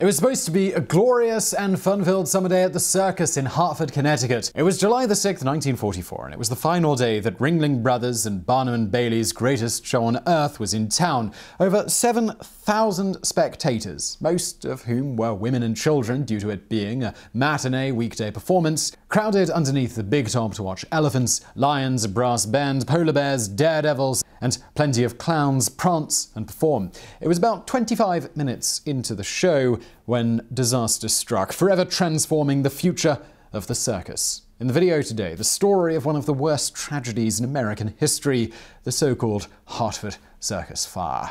It was supposed to be a glorious and fun-filled summer day at the circus in Hartford, Connecticut. It was July the 6th, 1944, and it was the final day that Ringling Brothers and Barnum and Bailey's greatest show on earth was in town. Over 7,000 spectators, most of whom were women and children due to it being a matinee weekday performance, crowded underneath the big top to watch elephants, lions, brass band, polar bears, daredevils, and plenty of clowns prance and perform. It was about 25 minutes into the show when disaster struck, forever transforming the future of the circus. In the video today, the story of one of the worst tragedies in American history the so called Hartford Circus Fire.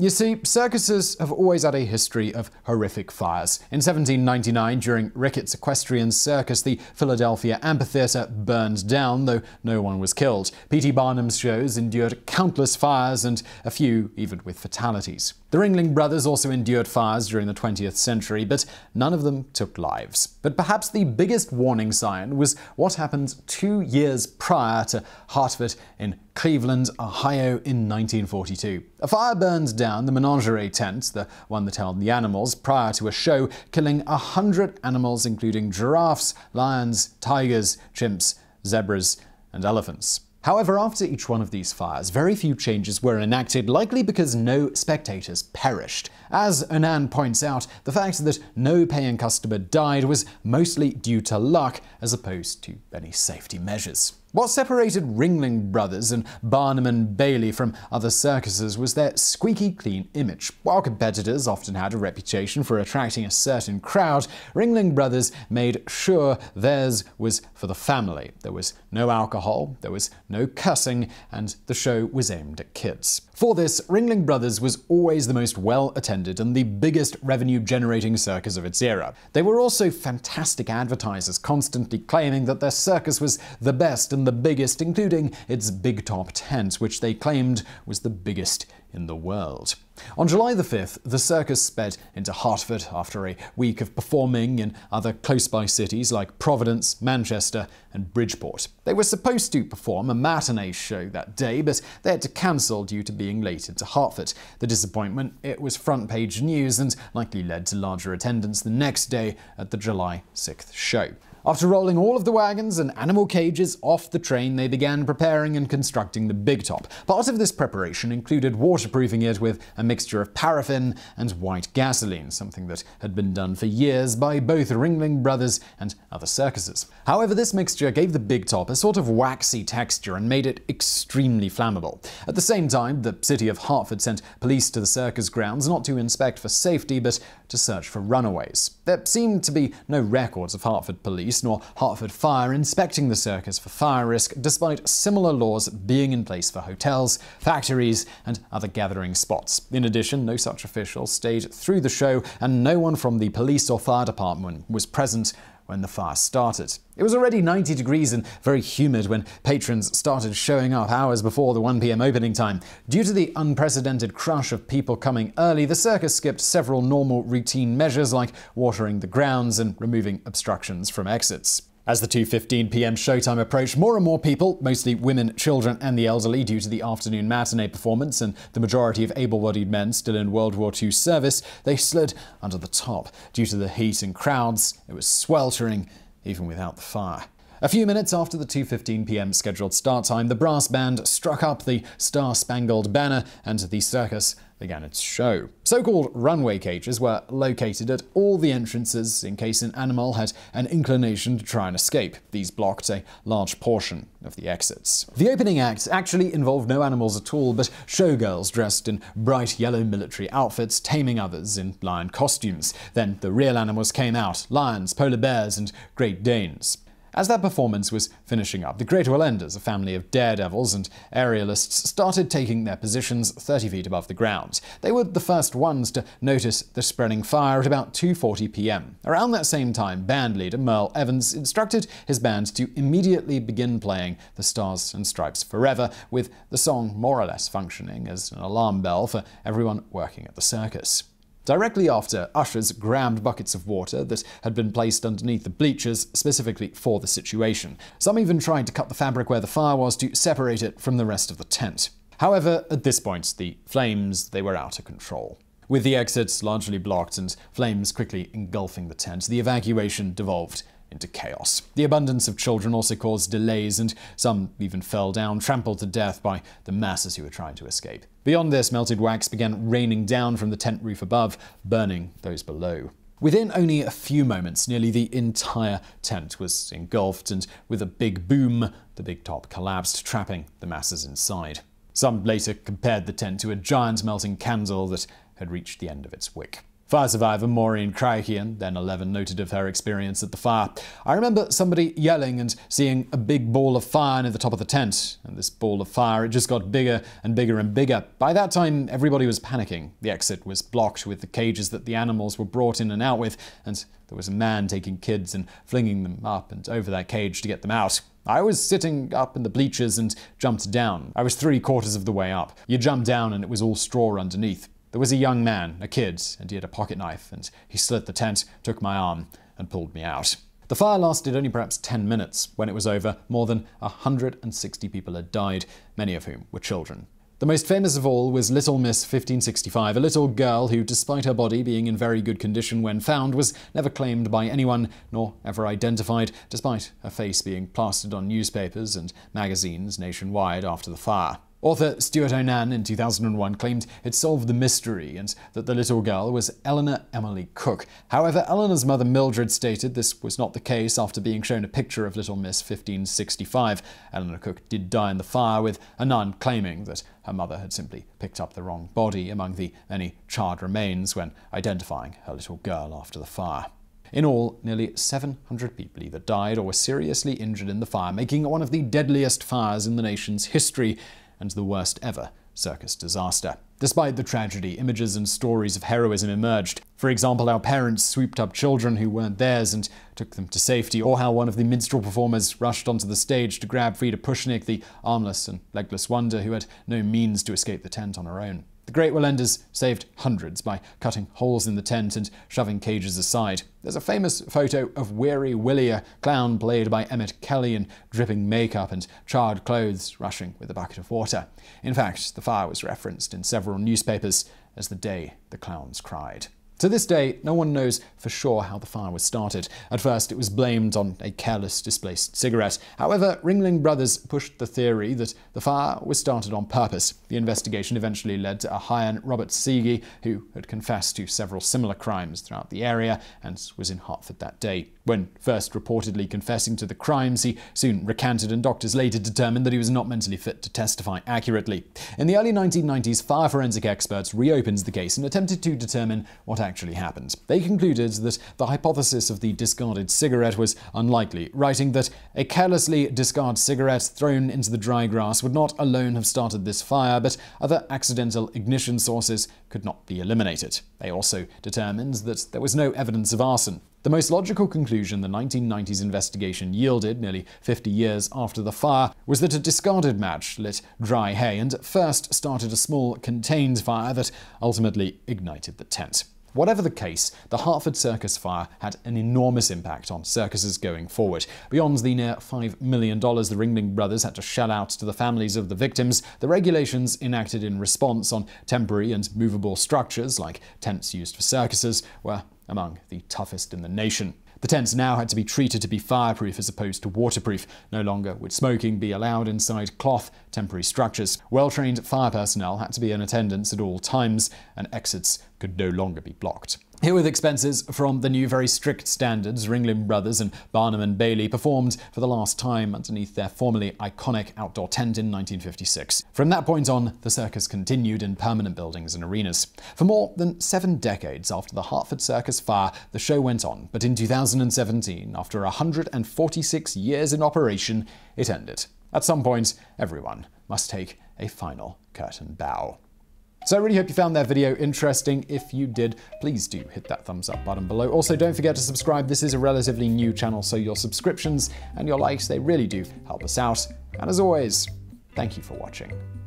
You see, circuses have always had a history of horrific fires. In 1799, during Ricketts' equestrian circus, the Philadelphia amphitheater burned down, though no one was killed. P.T. Barnum's shows endured countless fires, and a few even with fatalities. The Ringling Brothers also endured fires during the 20th century, but none of them took lives. But perhaps the biggest warning sign was what happened two years prior to Hartford in Cleveland, Ohio in 1942. A fire burned down the menagerie tent, the one that held the animals, prior to a show, killing a 100 animals, including giraffes, lions, tigers, chimps, zebras, and elephants. However, after each one of these fires, very few changes were enacted, likely because no spectators perished. As Onan points out, the fact that no paying customer died was mostly due to luck as opposed to any safety measures. What separated Ringling Brothers and Barnum and Bailey from other circuses was their squeaky clean image. While competitors often had a reputation for attracting a certain crowd, Ringling Brothers made sure theirs was for the family. There was no alcohol, there was no cussing, and the show was aimed at kids. For this, Ringling Brothers was always the most well attended and the biggest revenue generating circus of its era. They were also fantastic advertisers, constantly claiming that their circus was the best and the biggest, including its Big Top tent, which they claimed was the biggest in the world. On July the 5th, the circus sped into Hartford after a week of performing in other close by cities like Providence, Manchester, and Bridgeport. They were supposed to perform a matinee show that day, but they had to cancel due to being late into Hartford. The disappointment, it was front page news and likely led to larger attendance the next day at the July 6th show. After rolling all of the wagons and animal cages off the train, they began preparing and constructing the big top. Part of this preparation included waterproofing it with a mixture of paraffin and white gasoline, something that had been done for years by both Ringling Brothers and other circuses. However, this mixture gave the big top a sort of waxy texture and made it extremely flammable. At the same time, the city of Hartford sent police to the circus grounds not to inspect for safety, but to search for runaways. There seemed to be no records of Hartford police police nor Hartford Fire inspecting the circus for fire risk, despite similar laws being in place for hotels, factories, and other gathering spots. In addition, no such official stayed through the show, and no one from the police or fire department was present when the fire started. It was already 90 degrees and very humid when patrons started showing up hours before the 1 pm opening time. Due to the unprecedented crush of people coming early, the circus skipped several normal routine measures like watering the grounds and removing obstructions from exits. As the 2:15 p.m. showtime approached, more and more people, mostly women, children, and the elderly, due to the afternoon matinee performance and the majority of able-bodied men still in World War II service, they slid under the top. Due to the heat and crowds, it was sweltering even without the fire. A few minutes after the 2:15 p.m. scheduled start time, the brass band struck up the Star-Spangled Banner and the circus began its show. So-called runway cages were located at all the entrances in case an animal had an inclination to try and escape. These blocked a large portion of the exits. The opening act actually involved no animals at all, but showgirls dressed in bright yellow military outfits taming others in lion costumes. Then the real animals came out, lions, polar bears and Great Danes. As their performance was finishing up, the Great Orlanders, a family of daredevils and aerialists, started taking their positions 30 feet above the ground. They were the first ones to notice the spreading fire at about 2.40 p.m. Around that same time, band leader Merle Evans instructed his band to immediately begin playing The Stars and Stripes Forever, with the song more or less functioning as an alarm bell for everyone working at the circus. Directly after, ushers grabbed buckets of water that had been placed underneath the bleachers specifically for the situation. Some even tried to cut the fabric where the fire was to separate it from the rest of the tent. However, at this point, the flames, they were out of control. With the exits largely blocked and flames quickly engulfing the tent, the evacuation devolved into chaos. The abundance of children also caused delays, and some even fell down, trampled to death by the masses who were trying to escape. Beyond this, melted wax began raining down from the tent roof above, burning those below. Within only a few moments, nearly the entire tent was engulfed, and with a big boom, the big top collapsed, trapping the masses inside. Some later compared the tent to a giant melting candle that had reached the end of its wick. Fire survivor Maureen Crichian, then 11, noted of her experience at the fire. I remember somebody yelling and seeing a big ball of fire near the top of the tent. And this ball of fire, it just got bigger and bigger and bigger. By that time, everybody was panicking. The exit was blocked with the cages that the animals were brought in and out with, and there was a man taking kids and flinging them up and over that cage to get them out. I was sitting up in the bleachers and jumped down. I was three quarters of the way up. You jump down and it was all straw underneath. There was a young man, a kid, and he had a pocket knife, and he slit the tent, took my arm, and pulled me out. The fire lasted only perhaps 10 minutes. When it was over, more than 160 people had died, many of whom were children. The most famous of all was Little Miss 1565, a little girl who, despite her body being in very good condition when found, was never claimed by anyone nor ever identified, despite her face being plastered on newspapers and magazines nationwide after the fire. Author Stuart Onan in 2001 claimed it solved the mystery and that the little girl was Eleanor Emily Cook. However, Eleanor's mother Mildred stated this was not the case after being shown a picture of Little Miss 1565. Eleanor Cook did die in the fire, with nun claiming that her mother had simply picked up the wrong body among the many charred remains when identifying her little girl after the fire. In all, nearly 700 people either died or were seriously injured in the fire, making it one of the deadliest fires in the nation's history and the worst ever circus disaster. Despite the tragedy, images and stories of heroism emerged. For example, how parents swooped up children who weren't theirs and took them to safety, or how one of the minstrel performers rushed onto the stage to grab Frida Pushnik, the armless and legless wonder who had no means to escape the tent on her own. The Great Willenders saved hundreds by cutting holes in the tent and shoving cages aside. There's a famous photo of Weary Willie, a clown played by Emmett Kelly in dripping makeup and charred clothes, rushing with a bucket of water. In fact, the fire was referenced in several newspapers as the day the clowns cried. To this day, no one knows for sure how the fire was started. At first, it was blamed on a careless displaced cigarette. However, Ringling Brothers pushed the theory that the fire was started on purpose. The investigation eventually led to a high-end Robert Seagey, who had confessed to several similar crimes throughout the area and was in Hartford that day. When first reportedly confessing to the crimes, he soon recanted, and doctors later determined that he was not mentally fit to testify accurately. In the early 1990s, fire forensic experts reopened the case and attempted to determine what actually happened. They concluded that the hypothesis of the discarded cigarette was unlikely, writing that a carelessly discarded cigarette thrown into the dry grass would not alone have started this fire, but other accidental ignition sources could not be eliminated. They also determined that there was no evidence of arson. The most logical conclusion the 1990s investigation yielded, nearly 50 years after the fire, was that a discarded match lit dry hay and at first started a small contained fire that ultimately ignited the tent. Whatever the case, the Hartford Circus fire had an enormous impact on circuses going forward. Beyond the near $5 million the Ringling Brothers had to shell out to the families of the victims, the regulations enacted in response on temporary and movable structures, like tents used for circuses, were among the toughest in the nation. The tents now had to be treated to be fireproof as opposed to waterproof. No longer would smoking be allowed inside cloth, temporary structures. Well trained fire personnel had to be in attendance at all times, and exits could no longer be blocked. Here with expenses from the new very strict standards Ringling Brothers and Barnum and Bailey performed for the last time underneath their formerly iconic outdoor tent in 1956. From that point on, the circus continued in permanent buildings and arenas. For more than seven decades after the Hartford Circus fire, the show went on, but in 2017, after 146 years in operation, it ended. At some point, everyone must take a final curtain bow. So I really hope you found that video interesting. If you did, please do hit that thumbs up button below. Also, don't forget to subscribe. This is a relatively new channel, so your subscriptions and your likes, they really do help us out. And as always, thank you for watching.